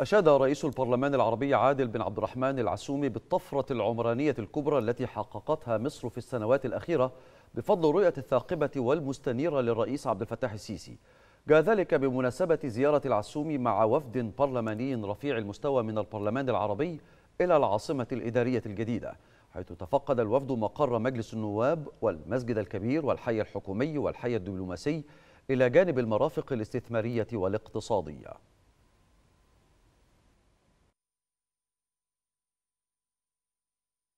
أشاد رئيس البرلمان العربي عادل بن عبد الرحمن العسومي بالطفرة العمرانية الكبرى التي حققتها مصر في السنوات الأخيرة بفضل رؤية الثاقبة والمستنيرة للرئيس عبد الفتاح السيسي جاء ذلك بمناسبة زيارة العسومي مع وفد برلماني رفيع المستوى من البرلمان العربي إلى العاصمة الإدارية الجديدة حيث تفقد الوفد مقر مجلس النواب والمسجد الكبير والحي الحكومي والحي الدبلوماسي إلى جانب المرافق الاستثمارية والاقتصادية